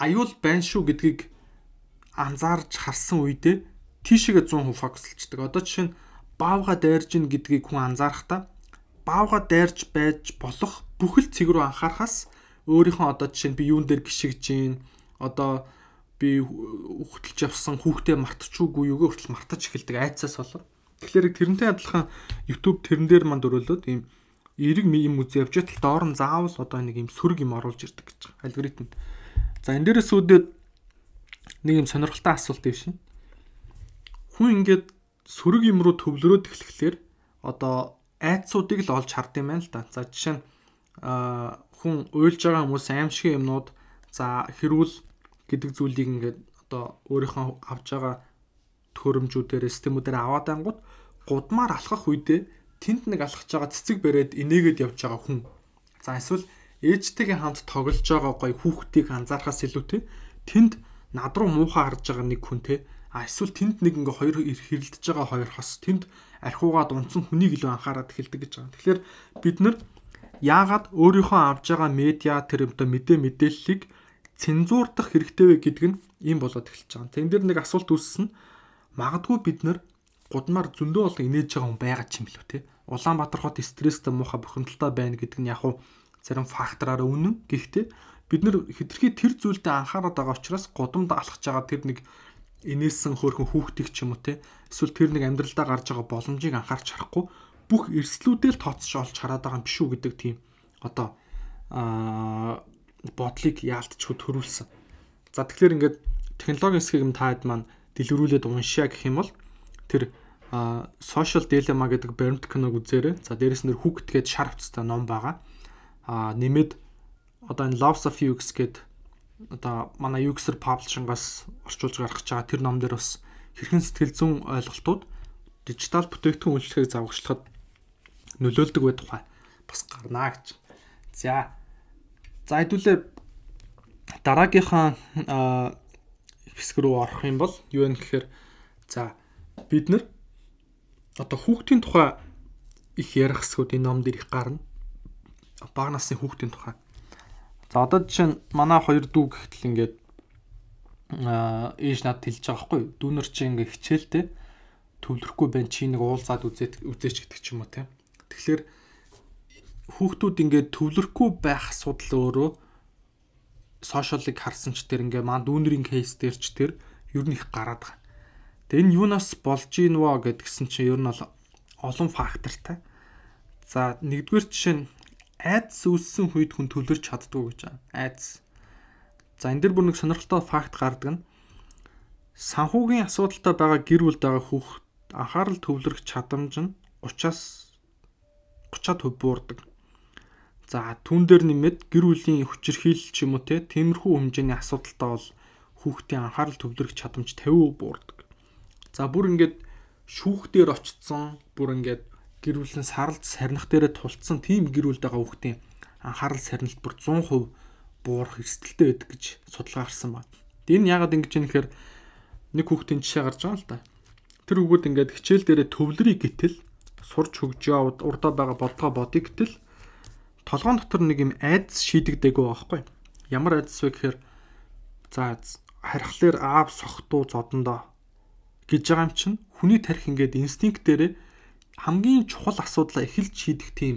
аюул байна шүү гэдгийг анзаарч харсан үедээ тийшээгээ 100% фокуслцдаг. Одоо жишээ нь баавга дайрж ин гэдгийг хүн анзаархтаа баавга дайрж байж болох бүхэл цэг рүү анхаарахаас өөрийнхөө одоо жишээ нь би юун дээр гიშгэж гин одоо би хөтлж явсан хүүхдээ мартчихгүй юугээ хүртэл мартаж эхэлдэг айцаас болов. Тэгэхээр тэрнтэй адилхан YouTube тэрэн дээр манд өрөөлөд ийм эрэг юм үзээ явж байтал доор нь заавал одоо нэг юм сөрөг юм оруулж ирдэг гэж байгаа алгоритм. За энэ дээрээс үүдээд нэг юм сонирхолтой асуулт ив шин. Хүн ингээд сөрөг юм руу төвлөрөөд эхлэхлээр одоо айцуудыг л олж хард юм байна л да. За жишээ нь хүн ойлж байгаа хүмүүс аимшиг юмнууд за хэрүүл гэдэг зүйлийг ингээд одоо өөрийнхөө авж байгаа төрөмжүүдээр системүүдээр аваад ангууд гудмаар алхах үедээ тэнд нэг алхаж байгаа цэцэг бэрээд инээгээд явж байгаа хүн. За эсвэл ээжтэйгээ хамт тоглож байгаа гоё хүүхдийг анзаарахаас илүүтэй тэнд над руу муухай харж байгаа нэг хүн те а эсвэл тэнд нэг ингээ хоёр хэрэлдэж байгаа хоёр хос тэнд архиугаад унтсан хүнийг илүү анхаарат эхэлдэг гэж байгаа. Тэгэхээр бид нар яагаад өөрийнхөө авж байгаа медиа тэр одоо мэдээ мэдээллийг цензуурдах хэрэгтэй вэ гэдг нь ийм болоод эхэлж байгаа. Тэн дээр нэг асуулт үүссэн. Магадгүй бид нар гудмаар зөндөө олон инээж байгаа хүн байгаа ч юм билүү те. Улаанбаатар хот стресстэй муухай бухимдалтай байна гэдэг нь яг уу зарим фактораараа үнэн. Гэхдээ бид нэр хэтэрхий тэр зүйлдээ анхаарат байгаа учраас гудамд алхаж байгаа тэр нэг инээсэн хөөрхөн хүүхдгийг ч юм уу те эсвэл тэр нэг амьдралдаа гарч байгаа боломжийг анхаарч харахгүй бүх эрсдлүүдэл тооцож олж хараад байгаа юм биш үү гэдэг тийм одоо аа бодлыг яалтчгүй төрүүлсэн. За тэгэхээр ингээд технологийн хэсгийг юм таад маань дэлгэрүүлээд уншаа гэх юм бол тэр а Social Dilemma гэдэг баримт киног үзээрэй. За дээрэс нь хүүхэд гээд шарвцтай ном байгаа. А нэмээд одоо энэ Loves of Ux гээд одоо манай Uxer Publishing-аас орчуулж гаргаж байгаа тэр ном дээр бас хэрхэн сэтгэл зүйн ойлголтууд дижитал бүтээгдэхүүн үйлчлэгийг завхарчлахад нөлөөлдөг байх тухай бас гарнаа гэж. За. За хэдүүлээ дараагийнхаа хэсэг рүү орох юм бол юу юм гэхээр за бид нар одоо хүүхдийн тухай их ярих хэсгүүд энэ номд ирэх гарна. Бага насны хүүхдийн тухай. За одоо жишээ нь манай хоёр дүү гэхтэл ингээд аа ээж над хэлж байгаа байхгүй юу? Дүүнер чи ингээ хичээлтэй төвлөрөхгүй байна чи нэг уулзаад үзээд үзээч гэдэг ч юм уу тийм. Тэгэхээр хүүхдүүд ингээ төвлөрөхгүй байх судал өөрөө сошиалыг харсан ч тэр ингээ маань дүүнэрийн кейс дээр ч тэр ер нь их гараад байгаа. Тэгээ энэ юунаас болж ийн вөө гэдгсэн чинь ер нь бол олон фактортай. За нэгдүгээр жишээ нь айдас үүссэн үед хүн төлөрч чаддгүй гэж байна. Айдас. За энэ дэр бүр нэг сонирхолтой факт гардаг нь санхүүгийн асуудалтай байгаа гэр бүлд байгаа хүүхд анхаарал төвлөрөх чадамж нь 30-аас 30-аад% буурдаг. За түн дээр нэмээд гэр бүлийн хүчирхийлэл ч юм уу те тиймэрхүү хэмжээний асуудалтай бол хүүхдийн анхаарал төвлөрөх чадамж 50% буурдаг. За бүр ингээд шүүх дээр очсон, бүр ингээд гэр бүлийн саралд сарних дээрээ тулцсан тийм гэр бүлд байгаа хүүхдийн анхаарал сарнилт бүр 100% буурах эрсдэлтэй байдаг гэж судалгаа гарсан байна. Энэ яагаад ингэж юм гэхээр нэг хүүхдийн жишээ гарч байгаа л да. Тэр хүүхэд ингээд хичээл дээрээ төвлөрийг гэтэл сурч хөгжөө урдаа байгаа бодлого бодё гэтэл толгоон дотор нэг юм айдас шийдэгдэггүй байхгүй. Ямар айдас вэ гэхээр за харьхлаар аав сохтуу зодондоо гэж байгаа юм чинь хүний тарих ингээд инстинкт дээр хамгийн чухал асуудлаа эхэлж шийдэх тийм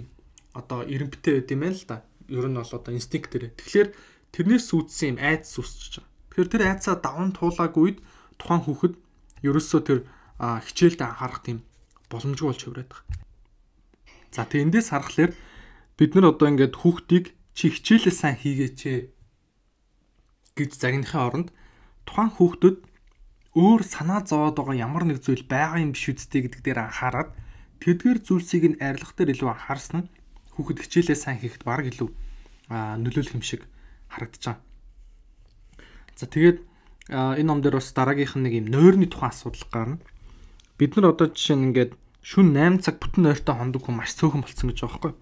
одоо эренбтэй байт юм байна л да. Ер нь бол одоо инстинкт дээр. Тэгэхээр тэрнээс сүүдсэн юм айдас үүсчихэж байгаа. Тэгэхээр тэр айдасаа даван туулааг үед тухайн хүүхэд ерөөсөө тэр хичээлд анхаарах тийм боломжгүй болж хувраад байгаа. За тэгээ эндээс харахаар бид нар одоо ингээд хүүхдийг чи хичээлээ сайн хийгээч гэж загнахын оронд тухайн хүүхдэд өөр санаа зовоод байгаа ямар нэг зүйл байгаа юм биш үсттэй гэдэг дээр анхаарат тэдгээр зүйлсийг нь арилгах дээр илүү анхаарсан нь хүүхэд хичээлээ сайн хийхэд баг илүү нөлөөлөх юм шиг харагдчихаг. За тэгээд энэ ном дээр бас дараагийнх нь нэг юм нойрны тухайн асуудал гарна. Бид нар одоо жишээ нь ингээд шүн 8 цаг бүтэн нойртой хондог хүн маш цөөхөн болцсон гэж байгаа байхгүй.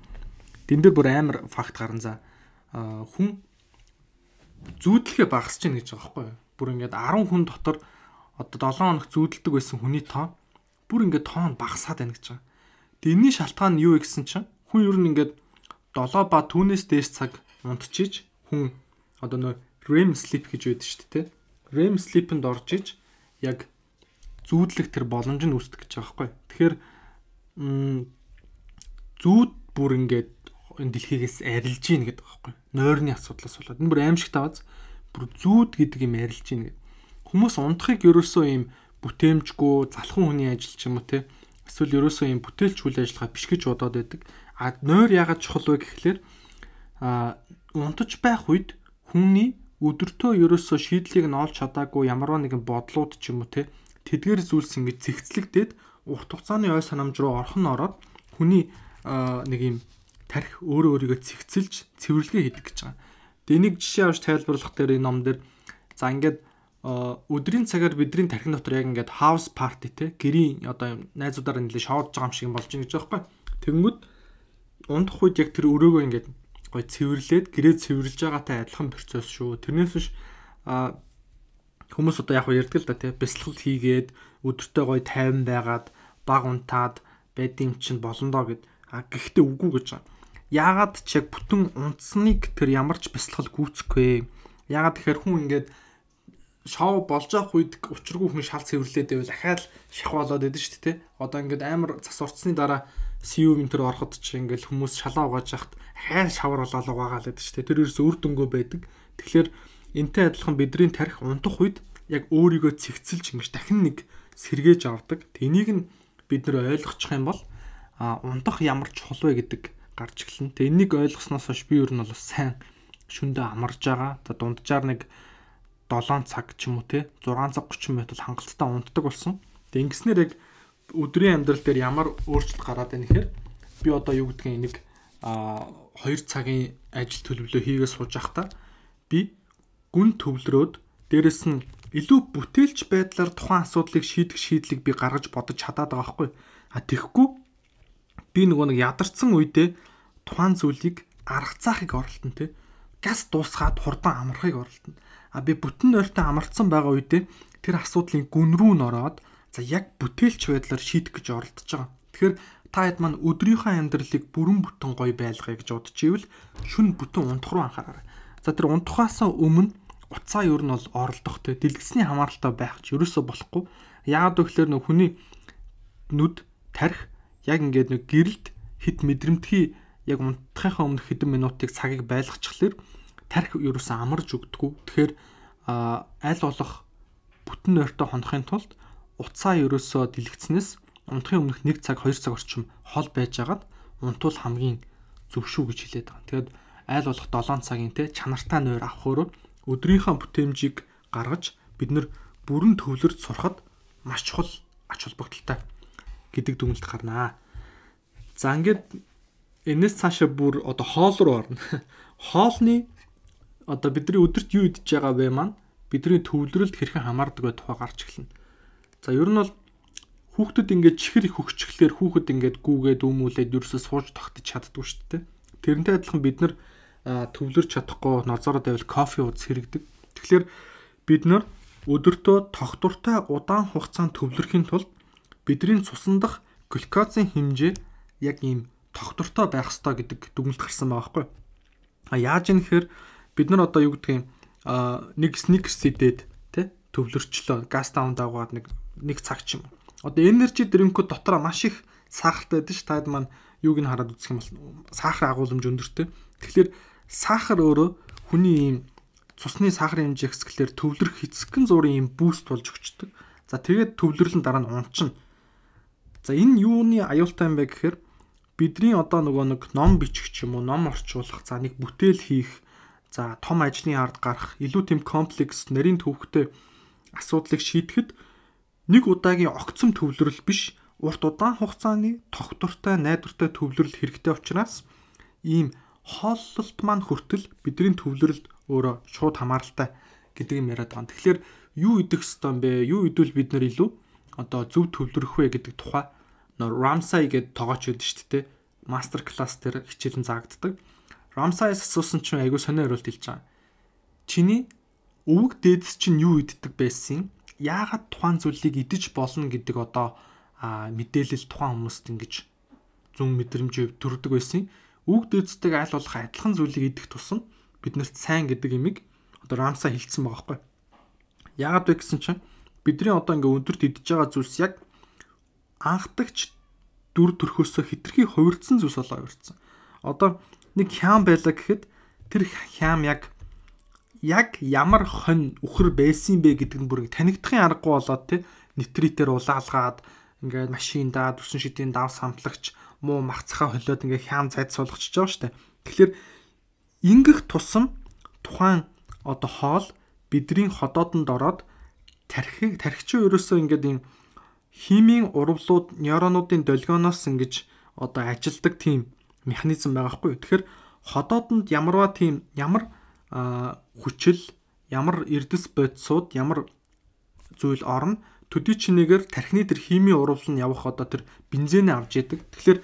Дэн дээр бүр амар факт гарна за хүн зүүдлэхээ багасч гин гэж байгаа байхгүй. Бүр ингээд 10 хүн дотор одоо 7 хоног зүүдэлдэг байсан хүний тоо бүр ингээд тоо нь багасаад байна гэж байгаа. Тэгээ энэний шалтгаан нь юу вэ гэсэн чинь хүн ер нь ингээд 7 ба түүнээс дээш цаг унтчиж хүн одоо нөө REM sleep гэж байдаг шүү дээ. REM sleep-энд орж иж яг зүүдлэх тэр боломж нь үүсдэг гэж байгаа байхгүй. Тэгэхээр зүүд бүр ингээд энэ дэлхийгээс арилж гин гэдэг байгаа байхгүй. Нойрны асуудлаас болоод энэ бүр аимшигт аваад бүр зүүд гэдэг юм арилж гин гэдэг. Хүмүүс унтахыг ерөөсөө ийм бүтээмжгүй залхан хүний ажил ч юм уу те эсвэл ерөөсөө ийм бүтээлч үйл ажиллагаа биш гэж бодоод байдаг. А нойр ягаад чухал вэ гэхлээр а унтаж байх үед хүний өдөртөө ерөөсөө шийдлийг нь олж чадаагүй ямарваа нэгэн бодлууд ч юм уу те тэдгээр зүйлс ингэж зэгцлэгдээд урт хугацааны ой санамж руу орхон ороод хүний нэг юм тарих өөрөө өөрийгөө цэгцэлж цэвэрлэгээ хийдэг гэж байгаа. Тэгээ нэг жишээ авч тайлбарлах дээр энэ ном дээр за ингээд Э, өдрийн цагаар бидний тархин дотор яг ингээд house party те гэрийн одоо юм найзуудаараа нэлээ шоудж байгаа юм шиг болж байгаа гэж байхгүй. Тэнгүүд ундах үед яг тэр өрөөгөө ингээд гоё цэвэрлээд гэрээ цэвэрлж байгаатай адилхан процесс шүү. Тэрнээс биш а хүмүүс одоо яг ярьдаг л да те бэлсэлт хийгээд өдөртөө гоё тайван байгаад баг унтаад байдığım чинь болондоо гэд а гэхдээ үгүй гэж байна. Яагаад ч яг бүтэн унтсныг тэр ямар ч бэлсэлт гүйцэхгүй. Яагаад тэгэхээр хүн ингээд шоу болж байгаа үед учиргүй хүн шал цэвэрлээд байвал дахиад шах болоод идэв шүү дээ. Одоо ингээд амар засварцсны дараа CU-ийн төр ороход ч ингээд хүмүүс шалаа угааж яхад хайн шавар болоод угаагаа л идэв шүү дээ. Тэр ерөөс үр дүнгүй байдаг. Тэгэхээр энтэй адилхан бидний тарих унтах үед яг өөрийгөө цэгцэлж ингэж дахин нэг сэргээж авдаг. Тэнийг нь бид нэр ойлгочих юм бол а унтах ямар чухал вэ гэдэг гарч эхэлнэ. Тэ энийг ойлгосноос хойш би ер нь бол сайн шүндэ амарж байгаа. За дунджаар нэг 7 цаг ч юм уу те 6 цаг 30 минут л хангалттай унтдаг болсон. Тэгээ ингэснээр яг өдрийн амьдрал дээр ямар өөрчлөлт гараад байна гэхээр би одоо юу гэдгийг нэг а 2 цагийн ажил төлөвлөө хийгээ сууж байхдаа би гүн төвлөрөөд дээрэс нь илүү бүтээлч байдлаар тухайн асуудлыг шийдэх шийдлийг би гаргаж бодож чадаад байгаа хгүй. А тэгэхгүй би нөгөө нэг ядарсан үедээ тухайн зүйлийг аргацаахыг оролтон те газ дуусгаад хурдан амархыг оролтон а би бүтэн ойртоо амарцсан байгаа үедээ тэр асуудлын гүн рүү н ороод за яг бүтээлч байдлаар шийдэх гэж оролдож байгаа. Тэгэхээр та хэд маань өдрийнхөө амьдралыг бүрэн бүтэн гоё байлгая гэж бодож ивэл шүн бүтэн унтах руу анхаараа. За тэр унтахаасаа өмнө уцаа юу нь бол оролдох те дэлгэцний хамааралтай байх ч ерөөсө болохгүй. Яагаад гэвэл нөх хүний нүд тарих яг ингээд нэг гэрэлт хит мэдрэмтгий яг унтахынхаа өмнөх хэдэн минутыг цагийг байлгачихлаэр тарих ерөөсөө амарч өгдөггүй. Тэгэхээр аль болох бүтэн нойртой хонохын тулд утсаа ерөөсөө дэлгэцнээс унтахын өмнөх 1 цаг 2 цаг орчим хол байж агаад унтуул хамгийн зөв шүү гэж хэлээд байгаа. Тэгэд айл болох 7 цагийн те чанартай нойр авах өөрөөр өдрийнхөө бүтээмжийг гаргаж бид нэр бүрэн төвлөрд сурахад маш чухал ач холбогдолтой гэдэг дүгнэлт гарнаа. За ингээд энэс цаашаа бүр одоо хоол руу орно. Хоолны одоо бидний өдөрт юу идж байгаа вэ маань бидний төвлөрөлд хэрхэн хамаардаг бай тухай гарч эхэлнэ. За ер нь бол хүүхдүүд ингээд чихэр их хөвчглээр хүүхэд ингээд гүүгээд өмүүлээд ерөөсөө сууж тогтож чаддгүй шүү дээ. Тэрнтэй адилхан бид нар төвлөрч чадахгүй нозороо тавил кофе ууц хэрэгдэг. Тэгэхээр бид нар өдөртөө тогтвортой удаан хугацаанд төвлөрөхийн тулд бидний цусандах глюкозын хэмжээ яг ийм тогтвортой байх ёстой гэдэг дүгнэлт гарсан байгаа хгүй. А яаж юм гэхээр бид нар одоо юу гэдгийг нэг sneakers идээд тий төвлөрчлөө газ таун даагаад нэг нэг цаг ч юм. Одоо energy drink-үүд дотор маш их сахартай байдаг ш. Таад маань юуг нь хараад үзэх юм бол сахар агуулмж өндөртэй. Тэгэхээр сахар өөрөө хүний ийм цусны сахарын хэмжээ хэсгэлээр төвлөрөх хэцэгхэн зургийн юм буст болж өгчдөг. За тэгээд төвлөрлөн дараа нь унчин. За энэ юуны аюултай юм бэ гэхээр бидний одоо нөгөө нэг ном бичих ч юм уу ном орчуулах за нэг бүтээл хийх За том ажлын ард гарах илүү тэм комплекс нарийн төвхтэй асуудлыг шийдэхэд нэг удаагийн огцом төвлөрөл биш урт удаан хугацааны тогтвортой найдвартай төвлөрөл хэрэгтэй учраас ийм хооллолт маань хүртэл бидний төвлөрөлд өөрөө шууд хамааралтай гэдэг юм яриад байгаа. Тэгэхээр юу идэх ёстой бэ? Юу идвэл бид нар илүү одоо зөв төвлөрөх вэ гэдэг тухай Рамсай гэдэг тоогооч өгдөн шүү дээ. Мастер класс дээр хичээлэн заагддаг. Рамсайс асуусан чинь айгүй сонио хариулт хэлж байгаа. Чиний өвөг дээдс чинь юу иддэг байсан? Яагаад тухайн зүйлийг идэж болно гэдэг одоо мэдээлэл тухайн хүмүүст ингэж зүүн мэдрэмж төрдөг байсан. Өвөг дээдстэйг аль болох адилхан зүйлийг идэх тусам биднэрт сайн гэдэг имийг одоо Рамсаа хэлсэн байгаа байхгүй. Яагаад вэ гэсэн чинь бидний одоо ингээ өндөрт идэж байгаа зүйлс яг анхдагч дүр төрхөөсөө хитрхи хувирцсан зүйлс болоо хувирцсан. Одоо нэг хям байлаа гэхэд тэр хям яг яг ямар хонь үхэр байсан бэ гэдэг нь бүрийг танигдахын аргагүй болоод тий нитритээр улаалгаад ингээд машиндаа дүсэн шидийн дав самтлагч муу махцахаа холиод ингээд хям цайд суулгачихж байгаа штэ. Тэгэхээр ингэх тусам тухайн одоо хоол бидрийн ходоодонд ороод тархиг тархичийн ерөөсөө ингээд юм химийн урвлууд нейронуудын долгионоос ингэж одоо ажилдаг тийм механизм байгаа хгүй. Тэгэхээр ходоодонд ямарваа тийм ямар хүчил, ямар эрдэс бодисууд, ямар зүйл орно төдий чинээгээр тархины тэр хими урвал нь явах одоо тэр бензинээ авч яадаг. Тэгэхээр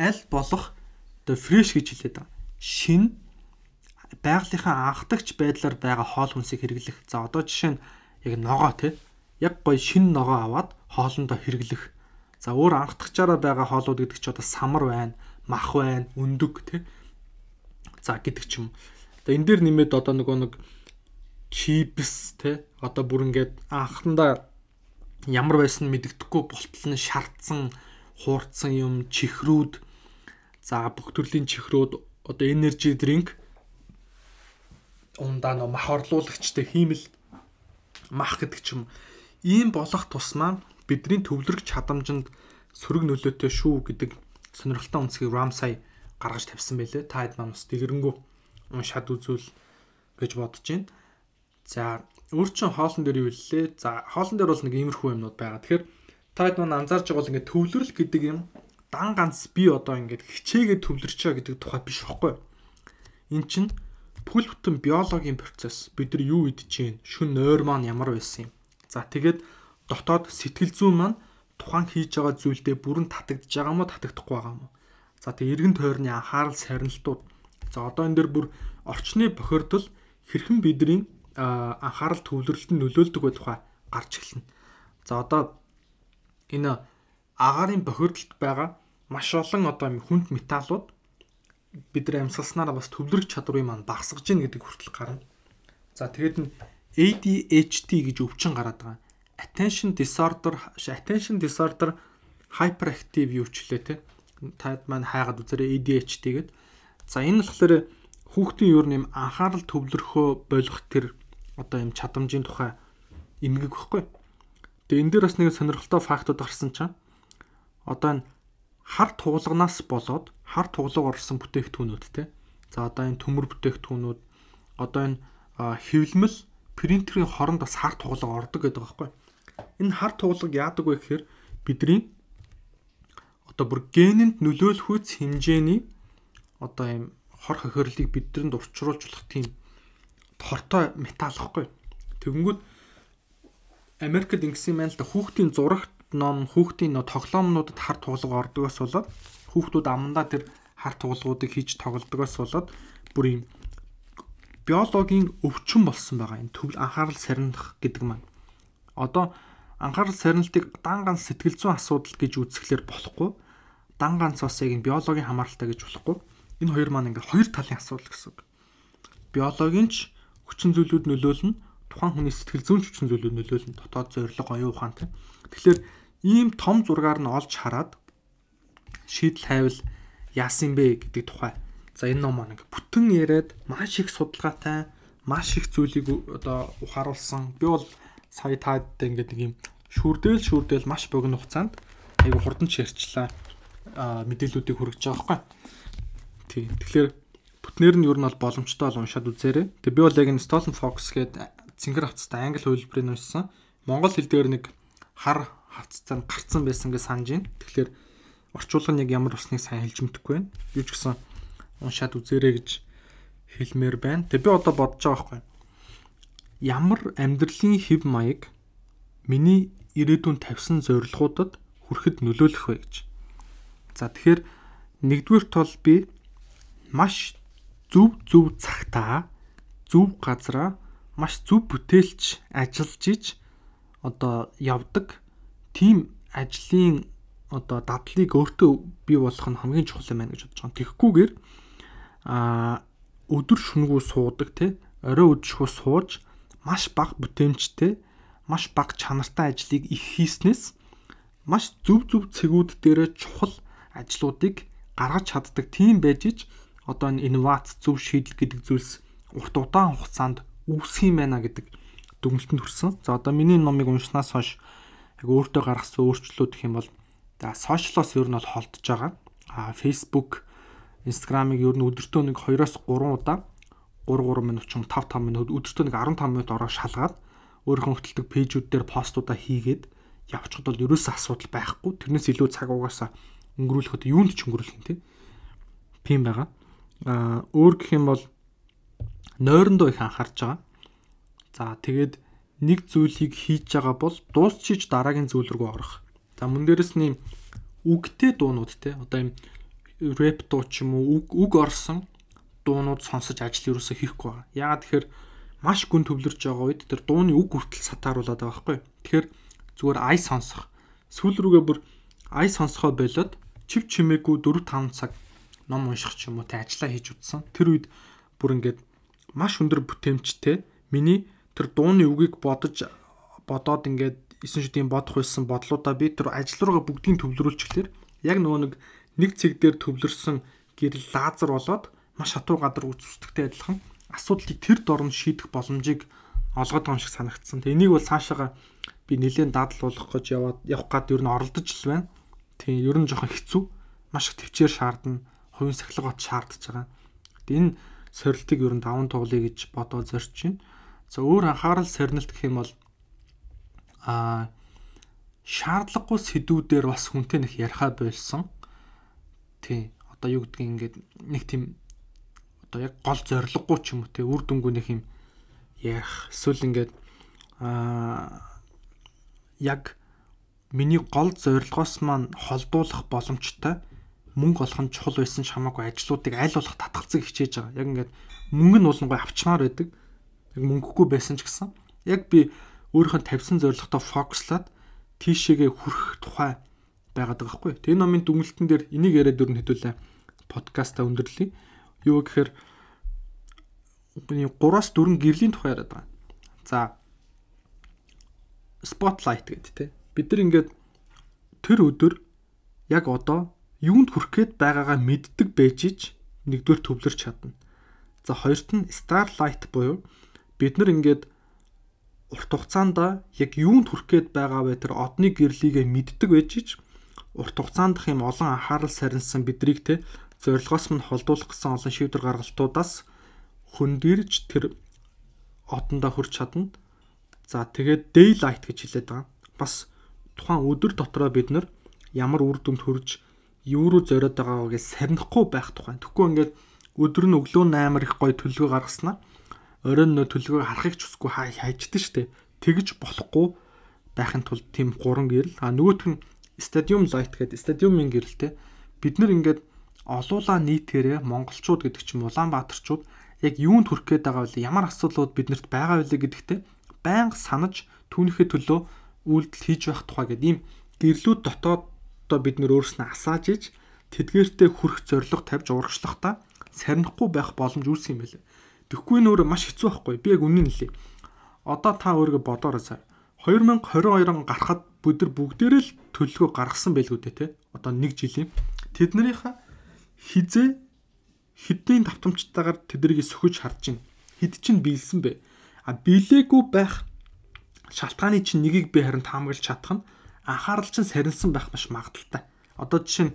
аль болох одоо фрэш гэж хэлээд байгаа. Шин байгалийнхаа анхдагч байдлаар байгаа хоол хүнсийг хэрэглэх. За одоо жишээ нь яг ногоо тий. Яг гоё шин ногоо аваад хоолндоо хэрэглэх. За өөр анхдагчаараа байгаа хоолууд гэдэг чинь одоо самар байна, мах байна, өндөг тий. За гэдэг ч юм. Одоо энэ дээр нэмээд одоо нөгөө нэг чипс тий одоо бүр ингээд анхандаа ямар байсан мэддэхгүй болтол нь шаардсан хуурцсан юм чихрүүд за бүх төрлийн чихрүүд одоо energy drink ундаа нөө мах орлуулагчтай хиймэл мах гэдэг ч юм ийм болох тусмаа бидний төвлөрөх чадамжинд сөрөг нөлөөтэй шүү гэдэг сонирхолтой үнцгийг Ramsay гаргаж тавьсан байлээ. Та хэд маань бас дэлгэрэнгүй шат үзүүл гэж бодож байна. За өөр чин хоолн дээр юу илээ? За хоолн дээр бол нэг иймэрхүү юмнууд байгаа. Тэгэхээр та хэд маань анзаарч байгаа бол ингээд төвлөрөл гэдэг юм дан ганц би одоо ингээд хичээгээ төвлөрч байгаа гэдэг тухай биш байхгүй. Эн чинь бүхэл бүтэн биологийн процесс бид нар юу идэж чинь шүн нойр маань ямар байсан юм. За тэгээд дотоод сэтгэл зүйн маань тухайн хийж байгаа зүйлдээ бүрэн татагдж байгаа мó татагдахгүй байгаа мó. За тэгээ эргэн тойрны анхаарал сарнилтууд. За одоо энэ дэр бүр орчны бохирдол хэрхэн бидний анхаарал төвлөрөлтөнд нөлөөлдөг байх тухай гарч эхэлнэ. За одоо энэ агаарын бохирдолд байгаа маш олон одоо хүнд металлууд бид нар амьсгалснараа бас төвлөрөх чадварыг маань багасгаж гин гэдэг хүртэл гарна. За тэгээд нь ADHD гэж өвчин гараад байгаа attention disorder attention disorder hyperactive юу ч лээ те таад маань хайгаад үзээрэй ADHD гэдэг. За энэ болохоор хүүхдийн ер нь юм анхаарал төвлөрөхөө болох тэр одоо юм чадамжийн тухай эмгэг багхгүй. Тэгээ энэ дээр бас нэг сонирхолтой фактууд гарсан чинь одоо энэ хар туглагнаас болоод хар туглаг орсон бүтээгдэхүүнүүд те. За одоо энэ төмөр бүтээгдэхүүнүүд одоо энэ хэвлэмэл принтерийн хоронд бас хар туглаг ордог гэдэг байгаа байхгүй. Энэ хар туулга яадаг вэ гэхээр бидний одоо бүр генэнд нөлөөлөхүйц хэмжээний одоо ийм хор хохирлыг бидрэнд урчруулж болох тийм хортой металл гэхгүй. Тэгэнгүүт Америкт ингэсэн юм аа л да хүүхдийн зурагт ном хүүхдийн тоглоомнуудад хар туулга ордогоос болоод хүүхдүүд амандаа тэр хар туулгуудыг хийж тоглодогоос болоод бүр ийм биологийн өвчин болсон байгаа энэ төвл анхаарал сарних гэдэг маань. Одоо анхаарал сарнилтыг дан ганц сэтгэл зүйн асуудал гэж үзэхлээр болохгүй. Дан ганц бас яг энэ биологийн хамааралтай гэж болохгүй. Энэ хоёр маань ингээи хоёр талын асуудал гэсэн үг. Биологийн ч хүчин зүйлүүд нөлөөлнө, тухайн хүний сэтгэл зүйн хүчин зүйлүүд нөлөөлнө. Дотоод зориг оюун ухаантай. Тэгэхээр ийм том зургаар нь олж хараад шийдэл хайвал яасан бэ гэдэг тухай. За энэ ном маань ингээ бүтэн яриад маш их судалгаатай, маш их зүйлийг одоо ухааруулсан. Би бол сая таадтай ингээд нэг юм шүрдэл шүрдэл маш богино хугацаанд айгу хурдан ширчлээ мэдээллүүдийг хүргэж байгаа байхгүй. Тий. Тэгэхээр бүтнээр нь ер нь бол боломжтой бол уншаад үзээрэй. Тэгээ би бол яг энэ Stolen Fox гэдэг цэнгэр хавцтай англи хувилбарыг уншсан. Монгол хэл дээр нэг хар хавцтай гарцсан байсан гэж санаж байна. Тэгэхээр орчуулга нь яг ямар усныг сайн хэлжмэдэхгүй байна. Юу ч гэсэн уншаад үзээрэй гэж хэлмээр байна. Тэгээ би одоо бодож байгаа байхгүй ямар амьдралын хэв маяг миний ирээдүйн тавьсан зорилгоудад хүрэхэд нөлөөлөх вэ гэж. За тэгэхээр нэгдүгээр тол би маш зөв зөв цагтаа зөв газараа маш зөв бүтээлч ажиллаж иж одоо явдаг тийм ажлын одоо дадлыг өөртөө бий болгох нь хамгийн чухал юм байна гэж бодож байгаа. Тэгхгүйгээр а өдөр шүнгүү суудаг те орой өдөшгөө сууж маш бага бүтээмжтэй, маш бага чанартай ажлыг их хийснээс маш зөв зөв цэгүүд дээрээ чухал ажлуудыг гаргаж чаддаг тийм байж ич одоо энэ инновац зөв шийдэл гэдэг зүйлс урт удаан хугацаанд үүсэх юм байна гэдэг дүгнэлтэнд хүрсэн. За одоо миний номыг уншнаас хойш яг өөртөө гаргасан өөрчлөлт гэх юм бол за сошиалос ер нь бол холдож байгаа. А Facebook, Instagram-ыг ер нь өдөртөө нэг 2-оос 3 удаа 3 3 минут ч юм 5 5 минут өдөртөө нэг 15 минут ороо шалгаад өөрийнхөө хөтэлдэг пэйжүүд дээр постуудаа хийгээд явчихд бол ерөөсөө асуудал байхгүй. Тэрнээс илүү цаг угаасаа өнгөрүүлэхэд юунд ч өнгөрүүлэх юм те. Тийм байгаа. Аа өөр гэх юм бол нойрондоо их анхаарч байгаа. За тэгээд нэг зүйлийг хийж байгаа бол дуусчиж дараагийн зүйл рүү орох. За мөн дээрэс нь үгтэй дуунууд те. Одоо юм рэп дуу ч юм уу үг үг орсон дуунууд сонсож ажил ерөөсө хийхгүй байгаа. Яагаад тэгэхээр маш гүн төвлөрч байгаа үед тэр дууны үг хүртэл сатааруулад байгаа байхгүй. Тэгэхээр зүгээр ай сонсох. Сүүл рүүгээ бүр ай сонсохоо болоод чив чимээгүй 4 5 цаг ном унших ч юм уу тэ ажиллаа хийж утсан. Тэр үед бүр ингээд маш өндөр бүтээмжтэй миний тэр дууны үгийг бодож бодоод ингээд 9 шүдийн бодох байсан бодлуудаа би тэр ажил руугаа бүгдийг төвлөрүүлчихлээр яг нөгөө нэг нэг цэг дээр төвлөрсөн гэрэл лазер болоод маш хатуу гадар үүсвэсдэгтэй адилхан асуудлыг тэр дорн шийдэх боломжийг олгоод байгаа юм шиг санагдсан. Тэгээ энийг бол цаашаага би нэлээд дадал болох гэж яваад явах гад ер нь оролдож л байна. Тэгээ ер нь жоохон хэцүү. Маш их төвчээр шаардна. Хувийн сахилгаот шаардж байгаа. Тэгээ энэ сорилтыг ер нь даван туулъя гэж бодоод зорч байна. За өөр анхаарал сарнилт гэх юм бол аа шаардлагагүй сэдвүүдээр бас хүнтэй нэх яриа болсон. Тий. Одоо юу гэдгийг ингээд нэг тийм одоо яг гол зорилгогүй ч юм уу те үр дүнгүүнийх юм ярих эсвэл ингээд аа яг миний гол зорилгоос маань холдуулах боломжтой мөнгө олох нь чухал байсан ч хамаагүй ажлуудыг аль болох татгацыг хичээж байгаа. Яг ингээд мөнгө нь уулангой авчмаар байдаг. Яг мөнгөгүй байсан ч гэсэн яг би өөрийнхөө тавьсан зорилготой фокуслаад тийшээгээ хүрэх тухай байгаад байгаа байхгүй. Тэгээ номын дүнлэлтэн дээр энийг яриад өрн хэдүүлээ. Подкаста өндөрлөе. Юу гэхээр 3-аас 4 гэрлийн тухай яриад байгаа. За spotlight гэдэг те. Бид нар ингээд тэр өдөр яг одоо юунд хүрэх гээд байгаагаа мэддэг байжиж нэгдүгээр төвлөрч чадна. За хоёрт нь starlight буюу бид нар ингээд урт хугацаанд яг юунд хүрэх гээд байгаа вэ тэр одны гэрлийгэ мэддэг байжиж урт хугацаанд их юм олон анхаарал сарнилсан бидрийг те зорилгоос нь холдуулах гэсэн олон шийдвэр гаргалтуудаас хөндөрж тэр отондоо хүрч чадна. За тэгээд daylight гэж хэлээд байгаа. Бас тухайн өдөр дотроо бид нар ямар үр дүнд хүрж юу руу зориод байгаагаа гэж сарнихгүй байх тухайн. Тэгэхгүй ингээд өдөр нь өглөө 8 их гой төлгөө гаргаснаа оройн нөө төлгөө харахыг ч хүсэхгүй хайчдэн штэ. Тэгж болохгүй байхын тулд тийм гурван гэрэл. А нөгөөх нь stadium light гэдэг stadium-ийн гэрэлтэй бид нар ингээд олуулаа нийтээрээ монголчууд гэдэг чинь Улаанбаатарчууд яг юунд хүрэх гээд байгаа вэ? Ямар асуудлууд биднэрт байгаа вэ гэдэгтээ байнга санаж түүнийхээ төлөө үйлдэл хийж байх тухай гэдэг ийм гэрлүүд дотоод одоо бид нөр өөрснөө асааж иж тэдгээртээ хүрэх зорилго тавьж урагшлахдаа сарнихгүй байх боломж үүсэх юм байлээ. Тэгэхгүй нөр маш хэцүү байхгүй. Би яг үнэн хэлээ. Одоо та өөрийгөө бодоорой сая. 2022 он гарахад бүдэр бүгдээрээ л төлөлгөө гаргасан байлгүй дээ те. Одоо 1 жилийн тэднэрийнхээ хизээ хэдийн давтамжтайгаар тэднийг сөхөж харж байна. Хэд чинь биелсэн бэ? А биелээгүй байх шалтгааны чинь нэгийг би харин таамаглаж чадах нь анхаарал чинь сарнилсан байх маш магадaltaй. Одоо жишээ нь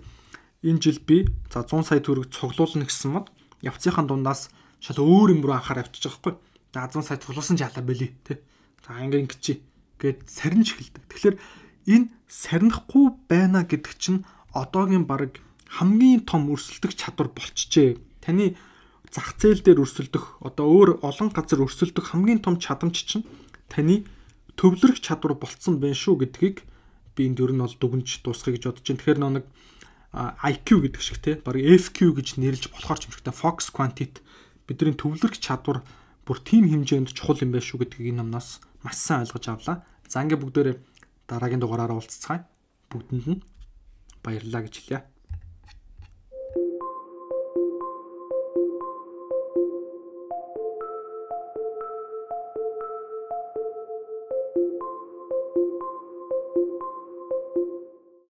энэ жил би за 100 сая төгрөг цуглуулна гэсэн мод явцынхаа дундаас шал өөр юм руу анхаар авчиж байгаа хгүй. За 100 сая цуглуулсан ч яалаа бэлээ тий. За ингээ ингэчи гээд сарнж эхэлдэг. Тэгэхээр энэ сарнихгүй байна гэдэг чинь одоогийн баг хамгийн том өрсөлдөх чадвар болчихжээ. Таны зах зээл дээр өрсөлдөх одоо өөр олон газар өрсөлдөх хамгийн том чадамж чинь таны төвлөрөх чадвар болцсон байна шүү гэдгийг би энд ер нь бол дүгнж дуусгая гэж бодож байна. Тэгэхээр нэг IQ гэдэг шиг те баг FQ гэж нэрлж болохоор ч юм шигтэй Fox Quantit бидний төвлөрөх чадвар бүр тийм хэмжээнд чухал юм байна шүү гэдгийг энэ номноос маш сайн ойлгож авлаа. За ингээ бүгдээрээ дараагийн дугаараараа уулзцаая. Бүгдэнд нь баярлалаа гэж хэлье.